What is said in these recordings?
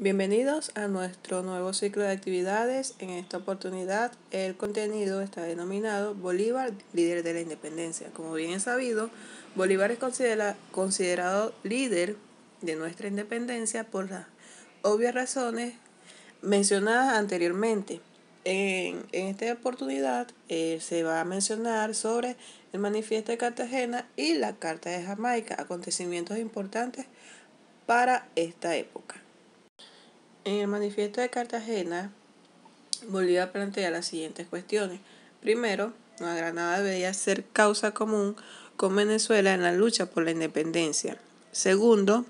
Bienvenidos a nuestro nuevo ciclo de actividades. En esta oportunidad el contenido está denominado Bolívar, líder de la independencia. Como bien es sabido, Bolívar es considerado líder de nuestra independencia por las obvias razones mencionadas anteriormente. En, esta oportunidad eh, se va a mencionar sobre el manifiesto de Cartagena y la Carta de Jamaica, acontecimientos importantes para esta época. En el manifiesto de Cartagena volvió a plantear las siguientes cuestiones. Primero, la Granada debía ser causa común con Venezuela en la lucha por la independencia. Segundo,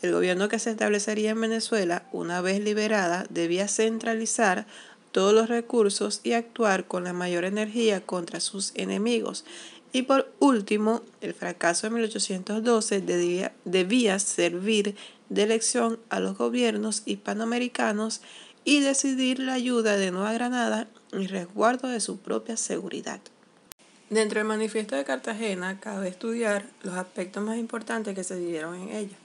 el gobierno que se establecería en Venezuela, una vez liberada, debía centralizar todos los recursos y actuar con la mayor energía contra sus enemigos. Y por último, el fracaso de 1812 debía, debía servir de elección a los gobiernos hispanoamericanos y decidir la ayuda de Nueva Granada y resguardo de su propia seguridad. Dentro del manifiesto de Cartagena cabe estudiar los aspectos más importantes que se dieron en ella,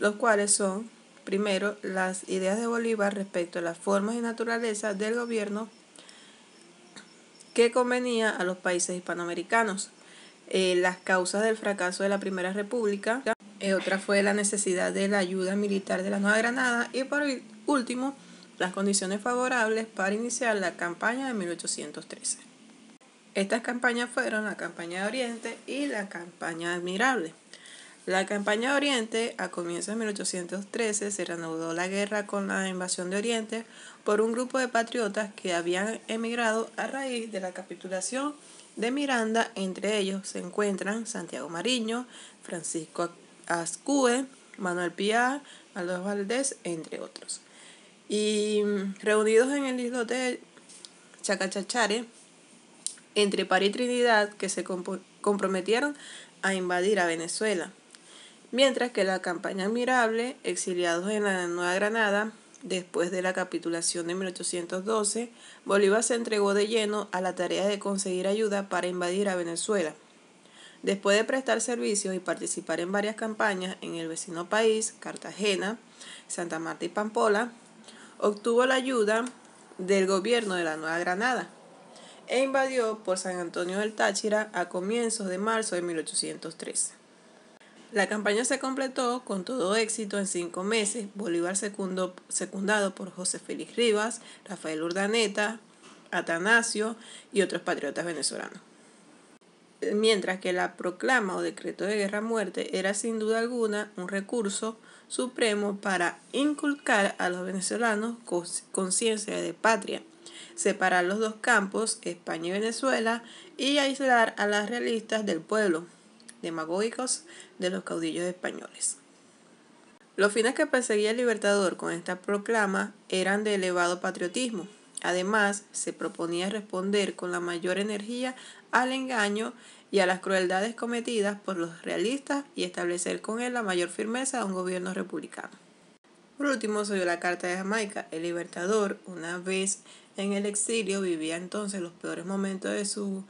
los cuales son, primero, las ideas de Bolívar respecto a las formas y naturaleza del gobierno que convenía a los países hispanoamericanos, eh, las causas del fracaso de la Primera República, eh, otra fue la necesidad de la ayuda militar de la Nueva Granada y por último, las condiciones favorables para iniciar la campaña de 1813. Estas campañas fueron la campaña de Oriente y la campaña admirable. La campaña de Oriente, a comienzos de 1813, se reanudó la guerra con la invasión de Oriente por un grupo de patriotas que habían emigrado a raíz de la capitulación de Miranda. Entre ellos se encuentran Santiago Mariño, Francisco Ascue, Manuel Piar, Aldo Valdés, entre otros. Y mm, reunidos en el islote Chacachachare, entre París y Trinidad, que se comprometieron a invadir a Venezuela. Mientras que la campaña admirable, exiliados en la Nueva Granada, después de la capitulación de 1812, Bolívar se entregó de lleno a la tarea de conseguir ayuda para invadir a Venezuela. Después de prestar servicios y participar en varias campañas en el vecino país, Cartagena, Santa Marta y Pampola, obtuvo la ayuda del gobierno de la Nueva Granada e invadió por San Antonio del Táchira a comienzos de marzo de 1813. La campaña se completó con todo éxito en cinco meses. Bolívar secundado por José Félix Rivas, Rafael Urdaneta, Atanasio y otros patriotas venezolanos mientras que la proclama o decreto de guerra-muerte era sin duda alguna un recurso supremo para inculcar a los venezolanos conciencia de patria, separar los dos campos, España y Venezuela, y aislar a las realistas del pueblo, demagógicos de los caudillos españoles. Los fines que perseguía el libertador con esta proclama eran de elevado patriotismo, Además, se proponía responder con la mayor energía al engaño y a las crueldades cometidas por los realistas y establecer con él la mayor firmeza de un gobierno republicano. Por último, se dio la Carta de Jamaica. El libertador, una vez en el exilio, vivía entonces los peores momentos de su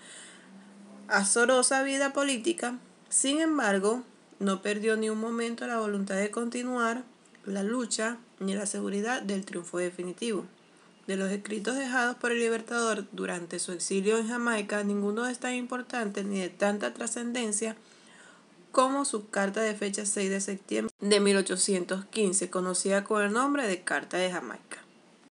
azorosa vida política. Sin embargo, no perdió ni un momento la voluntad de continuar la lucha ni la seguridad del triunfo definitivo. De los escritos dejados por el Libertador durante su exilio en Jamaica, ninguno es tan importante ni de tanta trascendencia como su carta de fecha 6 de septiembre de 1815, conocida con el nombre de Carta de Jamaica.